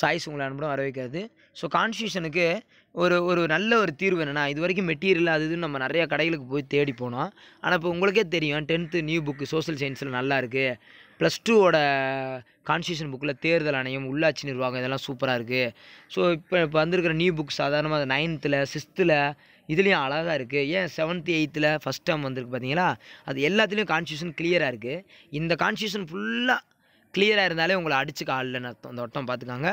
choice உங்களை அனுப்பும் வர வைக்காது ஸோ கான்ஸ்டியூஷனுக்கு ஒரு ஒரு நல்ல ஒரு தீர்வு என்னென்னா இது வரைக்கும் மெட்டீரியல் அது இதுன்னு நம்ம நிறையா கடைகளுக்கு போய் தேடி போனோம் ஆனால் இப்போ உங்களுக்கே தெரியும் டென்த்து நியூ புக்கு சோஷியல் சயின்ஸில் நல்லா இருக்குது ப்ளஸ் டூவோட கான்ஸ்டியூஷன் புக்கில் தேர்தல் ஆணையம் உள்ளாட்சி நிர்வாகம் இதெல்லாம் சூப்பராக இருக்குது ஸோ இப்போ இப்போ வந்திருக்கிற நியூ புக் சாதாரணமாக நைன்த்தில் சிக்ஸ்த்தில் இதுலேயும் அழகாக இருக்குது ஏன் செவன்த் எயித்தில் ஃபஸ்ட் டேம் வந்திருக்கு பார்த்தீங்களா அது எல்லாத்துலேயும் கான்ஸ்டியூஷன் கிளியராக இருக்குது இந்த கான்ஸ்டியூஷன் ஃபுல்லாக கிளியராக இருந்தாலே உங்களை அடிச்சு ஆள்லன்னு அர்த்தம் அந்த ஒட்டம் பார்த்துக்காங்க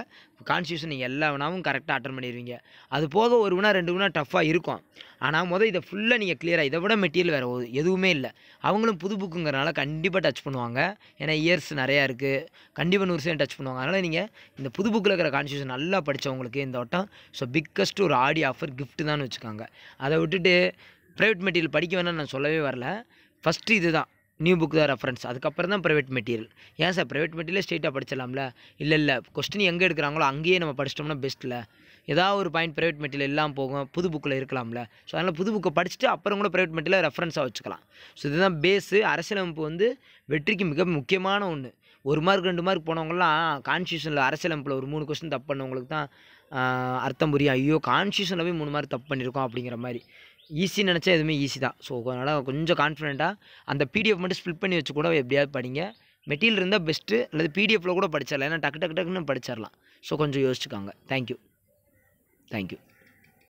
கான்ஸ்டியூஷன் நீங்கள் எல்லா வினாவும் கரெக்டாக அட்டன் பண்ணிடுவீங்க அது போக ஒரு வினா ரெண்டு வினா டஃப்பாக இருக்கும் ஆனால் முதல் இதை ஃபுல்லாக நீங்கள் கிளியராக இதை விட மெட்டீரியல் வேறு எதுவுமே இல்லை அவங்களும் புது புக்குங்கிறனால கண்டிப்பாக டச் பண்ணுவாங்க ஏன்னா இயர்ஸ் நிறையா இருக்குது கண்டிப்பாக நூறு டச் பண்ணுவாங்க அதனால் நீங்கள் இந்த புது புக்கில் இருக்கிற கான்ஸ்டியூஷன் நல்லா படித்தவங்களுக்கு இந்த ஒட்டம் ஸோ பிக்கஸ்ட் ஒரு ஆடி ஆஃபர் கிஃப்ட் தான் வச்சுக்காங்க அதை விட்டுட்டு ப்ரைவேட் மெட்டீரியல் படிக்க வேணாம்னு நான் சொல்லவே வரல ஃபஸ்ட்டு இது தான் நியூ புக் தான் ரெஃபரன்ஸ் அதுக்கப்புறம் தான் ப்ரைவேட் மெட்டீரியல் ஏன் சார் ப்ரைவேட் மெட்டீரியல் ஸ்ட்ரெயிட்டாக படிச்சிடலாம்ல இல்லை இல்லை கொஸ்டின் எங்கே எடுக்கிறாங்களோ அங்கேயே நம்ம படிச்சிட்டோம்னா பெஸ்ட்டில் ஏதாவது ஒரு பாயிண்ட் ப்ரைவேட் மெட்டீரியல் எல்லாம் போகும் புது புக்கில் இருக்கலாம்ல ஸோ அதனால் புது புக்கை படிச்சுட்டு அப்புறம் கூட ப்ரைவேட் மெட்டீரியல் ரெஃபரன்ஸாக வச்சுக்கலாம் ஸோ இதுதான் பேஸு அரசியலமைப்பு வந்து வெற்றிக்கு மிக முக்கியமான ஒன்று ஒரு மார்க் ரெண்டு மார்க் போனவங்களாம் கான்ஸ்டியூஷனில் அரசியலமைப்பில் ஒரு மூணு கொஸ்டின் தப்பு பண்ணவங்களுக்கு தான் அர்த்தம் புரியும் ஐயோ கான்ஸ்டியூஷனில் போய் மூணு மார்க் தப்பு பண்ணியிருக்கோம் அப்படிங்கிற மாதிரி ஈஸி நினச்சா எதுவுமே ஈஸி தான் ஸோ அதனால் கொஞ்சம் கான்ஃபிடெண்ட்டாக அந்த பிடிஎஃப் மட்டும் ஸ்பிளிட் பண்ணி வச்சு கூட எப்படியாவது படிங்க மெட்டீரியல் இருந்தால் பெஸ்ட்டு அல்லது பிடிஎஃப்பில் கூட படிச்சிடலாம் ஏன்னா டக்கு டக்கு டக்குன்னு படிச்சிடலாம் ஸோ கொஞ்சம் யோசிச்சுக்காங்க தேங்க்யூ தேங்க்யூ